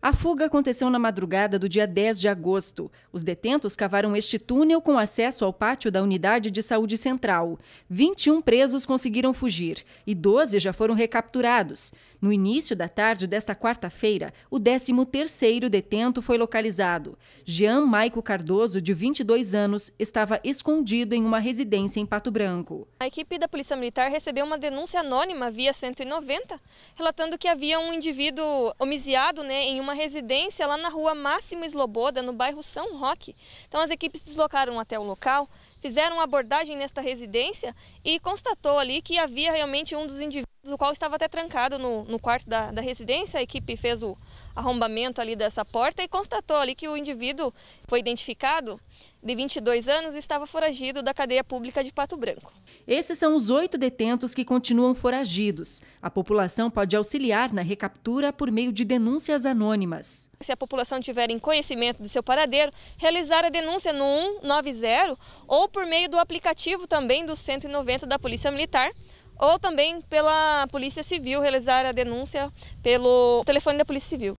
A fuga aconteceu na madrugada do dia 10 de agosto. Os detentos cavaram este túnel com acesso ao pátio da Unidade de Saúde Central. 21 presos conseguiram fugir e 12 já foram recapturados. No início da tarde desta quarta-feira, o 13º detento foi localizado. Jean Maico Cardoso, de 22 anos, estava escondido em uma residência em Pato Branco. A equipe da Polícia Militar recebeu uma denúncia anônima via 190, relatando que havia um indivíduo homiziado né, em uma uma residência lá na rua Máximo Sloboda, no bairro São Roque. Então as equipes deslocaram até o local, fizeram uma abordagem nesta residência e constatou ali que havia realmente um dos indivíduos o qual estava até trancado no, no quarto da, da, residência. A equipe fez o arrombamento ali dessa porta e constatou ali que o indivíduo foi identificado de 22 anos e estava foragido da cadeia pública de Pato Branco. Esses são os oito detentos que continuam foragidos. A população pode auxiliar na recaptura por meio de denúncias anônimas. Se a população tiver em conhecimento do seu paradeiro, realizar a denúncia no 190 ou por meio do aplicativo também do 190 da Polícia Militar ou também pela Polícia Civil realizar a denúncia pelo telefone da Polícia Civil.